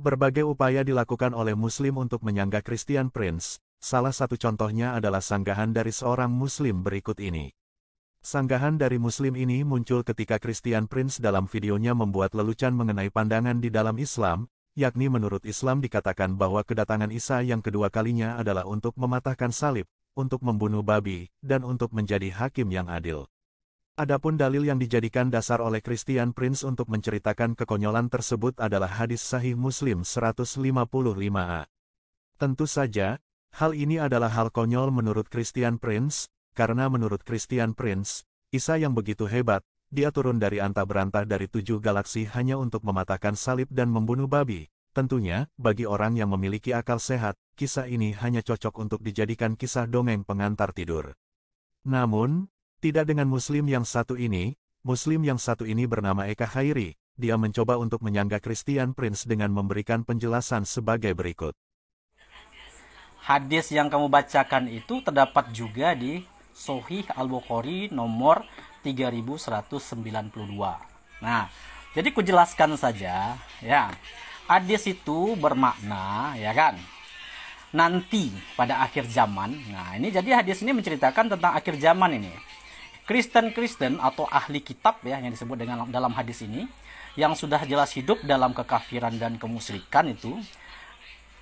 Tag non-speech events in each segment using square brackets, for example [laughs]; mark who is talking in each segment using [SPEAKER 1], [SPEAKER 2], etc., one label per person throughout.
[SPEAKER 1] Berbagai upaya dilakukan oleh Muslim untuk menyangga Christian Prince, salah satu contohnya adalah sanggahan dari seorang Muslim berikut ini. Sanggahan dari Muslim ini muncul ketika Christian Prince dalam videonya membuat lelucon mengenai pandangan di dalam Islam, yakni menurut Islam dikatakan bahwa kedatangan Isa yang kedua kalinya adalah untuk mematahkan salib, untuk membunuh babi, dan untuk menjadi hakim yang adil. Adapun dalil yang dijadikan dasar oleh Christian Prince untuk menceritakan kekonyolan tersebut adalah hadis sahih Muslim 155a. Tentu saja, hal ini adalah hal konyol menurut Christian Prince, karena menurut Christian Prince, Isa yang begitu hebat, dia turun dari anta berantah dari tujuh galaksi hanya untuk mematahkan salib dan membunuh babi. Tentunya, bagi orang yang memiliki akal sehat, kisah ini hanya cocok untuk dijadikan kisah dongeng pengantar tidur. Namun, tidak dengan Muslim yang satu ini, Muslim yang satu ini bernama Eka Khairi, dia mencoba untuk menyangga Christian Prince dengan memberikan penjelasan sebagai berikut.
[SPEAKER 2] Hadis yang kamu bacakan itu terdapat juga di Sohih Al-Bukhari nomor 3192. Nah, jadi ku jelaskan saja ya. Hadis itu bermakna ya kan nanti pada akhir zaman. Nah, ini jadi hadis ini menceritakan tentang akhir zaman ini. Kristen-Kristen atau ahli kitab ya yang disebut dengan dalam hadis ini yang sudah jelas hidup dalam kekafiran dan kemusyrikan itu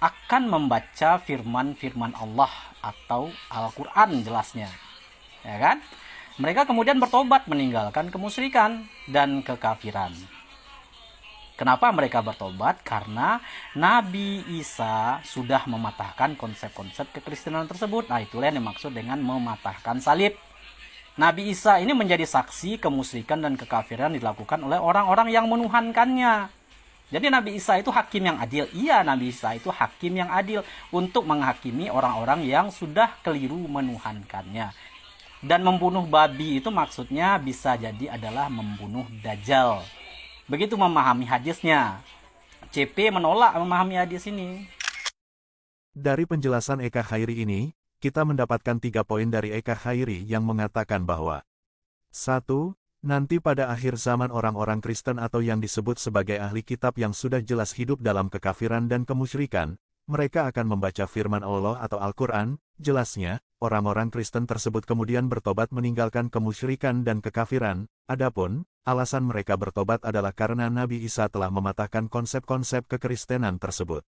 [SPEAKER 2] akan membaca firman-firman Allah atau Al-Qur'an jelasnya. Ya kan? Mereka kemudian bertobat meninggalkan kemusyrikan dan kekafiran. Kenapa mereka bertobat? Karena Nabi Isa sudah mematahkan konsep-konsep kekristenan tersebut. Nah, itulah yang dimaksud dengan mematahkan salib. Nabi Isa ini menjadi saksi kemusyrikan dan kekafiran dilakukan oleh orang-orang yang menuhankannya. Jadi Nabi Isa itu hakim yang adil. Iya, Nabi Isa itu hakim yang adil untuk menghakimi orang-orang yang sudah keliru menuhankannya. Dan membunuh babi itu maksudnya bisa jadi adalah membunuh dajjal. Begitu memahami hadisnya. CP menolak memahami hadis ini.
[SPEAKER 1] Dari penjelasan Eka Khairi ini, kita mendapatkan tiga poin dari Eka Khairi yang mengatakan bahwa 1. Nanti pada akhir zaman orang-orang Kristen atau yang disebut sebagai ahli kitab yang sudah jelas hidup dalam kekafiran dan kemusyrikan, mereka akan membaca firman Allah atau Al-Quran, jelasnya, orang-orang Kristen tersebut kemudian bertobat meninggalkan kemusyrikan dan kekafiran, adapun, alasan mereka bertobat adalah karena Nabi Isa telah mematahkan konsep-konsep kekristenan tersebut.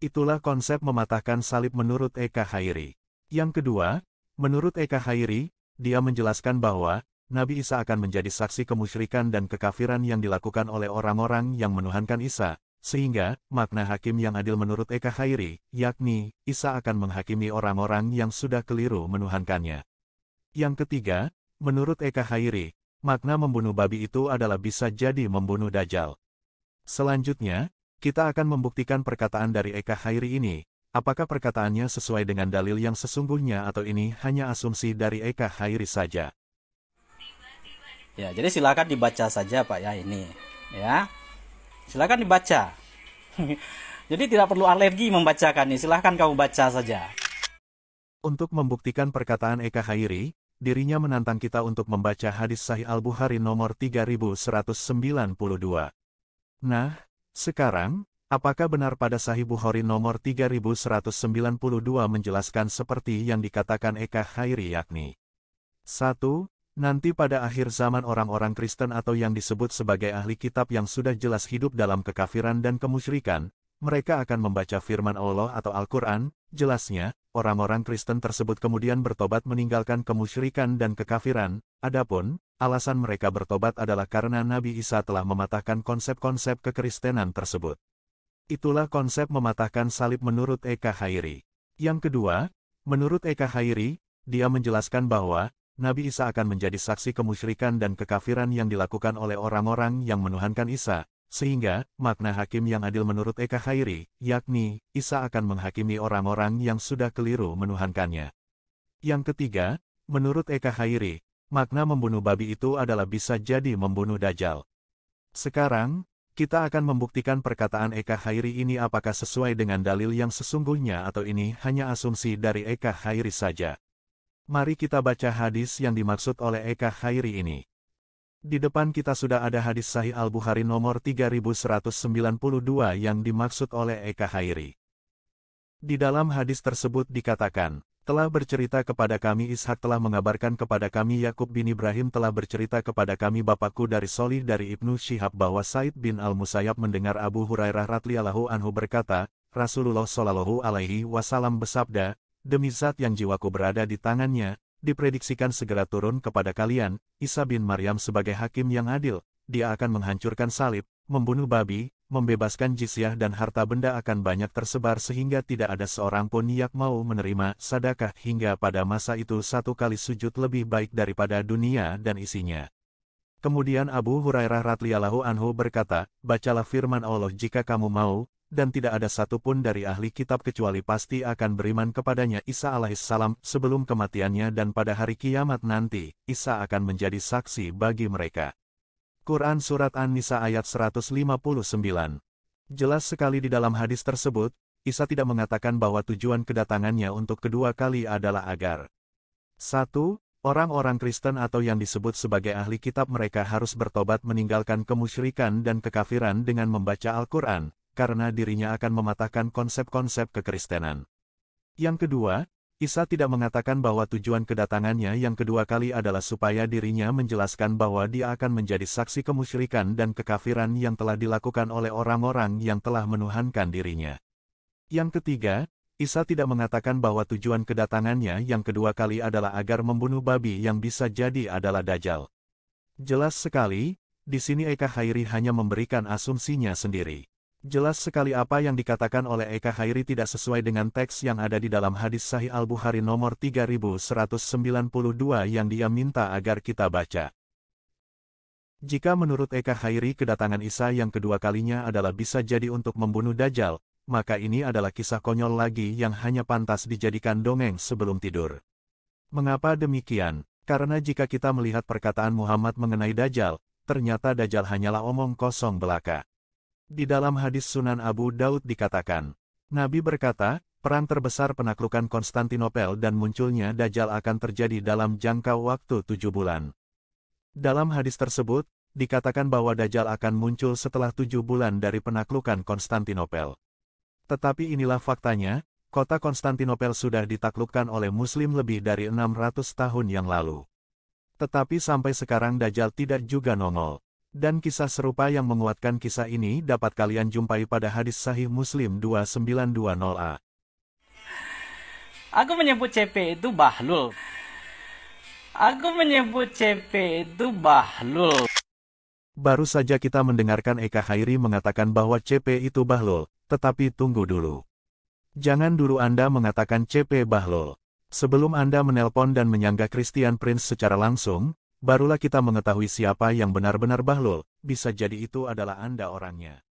[SPEAKER 1] Itulah konsep mematahkan salib menurut Eka Khairi. Yang kedua, menurut Eka Hairi, dia menjelaskan bahwa Nabi Isa akan menjadi saksi kemusyrikan dan kekafiran yang dilakukan oleh orang-orang yang menuhankan Isa, sehingga, makna hakim yang adil menurut Eka Hairi, yakni, Isa akan menghakimi orang-orang yang sudah keliru menuhankannya. Yang ketiga, menurut Eka Hairi, makna membunuh babi itu adalah bisa jadi membunuh Dajjal. Selanjutnya, kita akan membuktikan perkataan dari Eka Hairi ini, Apakah perkataannya sesuai dengan dalil yang sesungguhnya atau ini hanya asumsi dari Eka Hairi saja?
[SPEAKER 2] Ya, jadi silakan dibaca saja Pak ya ini. Ya. Silakan dibaca. [laughs] jadi tidak perlu alergi membacakan ini, silakan kamu baca saja.
[SPEAKER 1] Untuk membuktikan perkataan Eka Hairi, dirinya menantang kita untuk membaca hadis Sahih Al-Bukhari nomor 3192. Nah, sekarang, Apakah benar pada Sahih Bukhari nomor 3192 menjelaskan seperti yang dikatakan Eka Khairi yakni 1. Nanti pada akhir zaman orang-orang Kristen atau yang disebut sebagai ahli kitab yang sudah jelas hidup dalam kekafiran dan kemusyrikan, mereka akan membaca firman Allah atau Al-Quran, jelasnya, orang-orang Kristen tersebut kemudian bertobat meninggalkan kemusyrikan dan kekafiran, adapun, alasan mereka bertobat adalah karena Nabi Isa telah mematahkan konsep-konsep kekristenan tersebut. Itulah konsep mematahkan salib menurut Eka Khairi. Yang kedua, menurut Eka Khairi, dia menjelaskan bahwa Nabi Isa akan menjadi saksi kemusyrikan dan kekafiran yang dilakukan oleh orang-orang yang menuhankan Isa, sehingga makna hakim yang adil menurut Eka Khairi, yakni Isa akan menghakimi orang-orang yang sudah keliru menuhankannya. Yang ketiga, menurut Eka Khairi, makna membunuh babi itu adalah bisa jadi membunuh Dajjal. Sekarang, kita akan membuktikan perkataan Eka Hairi ini apakah sesuai dengan dalil yang sesungguhnya atau ini hanya asumsi dari Eka Hairi saja. Mari kita baca hadis yang dimaksud oleh Eka Hairi ini. Di depan kita sudah ada hadis Sahih Al-Bukhari nomor 3192 yang dimaksud oleh Eka Hairi. Di dalam hadis tersebut dikatakan, telah bercerita kepada kami Ishak telah mengabarkan kepada kami Yakub bin Ibrahim telah bercerita kepada kami bapakku dari Solih dari Ibnu Syihab bahwa Said bin Al-Musayyab mendengar Abu Hurairah radhiyallahu anhu berkata, Rasulullah shallallahu alaihi wasallam bersabda, demi zat yang jiwaku berada di tangannya, diprediksikan segera turun kepada kalian, Isa bin Maryam sebagai hakim yang adil, dia akan menghancurkan salib, membunuh babi, membebaskan jizyah dan harta benda akan banyak tersebar sehingga tidak ada seorang pun yang mau menerima sadakah hingga pada masa itu satu kali sujud lebih baik daripada dunia dan isinya. Kemudian Abu Hurairah radhiyallahu anhu berkata, Bacalah firman Allah jika kamu mau, dan tidak ada satupun dari ahli kitab kecuali pasti akan beriman kepadanya Isa alaihissalam sebelum kematiannya dan pada hari kiamat nanti, Isa akan menjadi saksi bagi mereka. Quran Surat An-Nisa ayat 159. Jelas sekali di dalam hadis tersebut, Isa tidak mengatakan bahwa tujuan kedatangannya untuk kedua kali adalah agar satu Orang-orang Kristen atau yang disebut sebagai ahli kitab mereka harus bertobat meninggalkan kemusyrikan dan kekafiran dengan membaca Al-Quran, karena dirinya akan mematahkan konsep-konsep kekristenan. Yang kedua, Isa tidak mengatakan bahwa tujuan kedatangannya yang kedua kali adalah supaya dirinya menjelaskan bahwa dia akan menjadi saksi kemusyrikan dan kekafiran yang telah dilakukan oleh orang-orang yang telah menuhankan dirinya. Yang ketiga, Isa tidak mengatakan bahwa tujuan kedatangannya yang kedua kali adalah agar membunuh babi yang bisa jadi adalah Dajjal. Jelas sekali, di sini Eka Khairi hanya memberikan asumsinya sendiri. Jelas sekali apa yang dikatakan oleh Eka Khairi tidak sesuai dengan teks yang ada di dalam hadis Sahih Al-Bukhari nomor 3192 yang dia minta agar kita baca. Jika menurut Eka Khairi kedatangan Isa yang kedua kalinya adalah bisa jadi untuk membunuh Dajjal, maka ini adalah kisah konyol lagi yang hanya pantas dijadikan dongeng sebelum tidur. Mengapa demikian? Karena jika kita melihat perkataan Muhammad mengenai Dajjal, ternyata Dajjal hanyalah omong kosong belaka. Di dalam hadis Sunan Abu Daud dikatakan, Nabi berkata, perang terbesar penaklukan Konstantinopel dan munculnya Dajjal akan terjadi dalam jangka waktu tujuh bulan. Dalam hadis tersebut, dikatakan bahwa Dajjal akan muncul setelah tujuh bulan dari penaklukan Konstantinopel. Tetapi inilah faktanya, kota Konstantinopel sudah ditaklukkan oleh Muslim lebih dari 600 tahun yang lalu. Tetapi sampai sekarang Dajjal tidak juga nongol dan kisah serupa yang menguatkan kisah ini dapat kalian jumpai pada hadis sahih Muslim 2920A.
[SPEAKER 2] Aku menyebut CP itu bahlul. Aku menyebut CP itu bahlul.
[SPEAKER 1] Baru saja kita mendengarkan Eka Khairi mengatakan bahwa CP itu bahlul, tetapi tunggu dulu. Jangan dulu Anda mengatakan CP bahlul. Sebelum Anda menelpon dan menyanggah Christian Prince secara langsung, barulah kita mengetahui siapa yang benar-benar Bahlul, bisa jadi itu adalah Anda orangnya.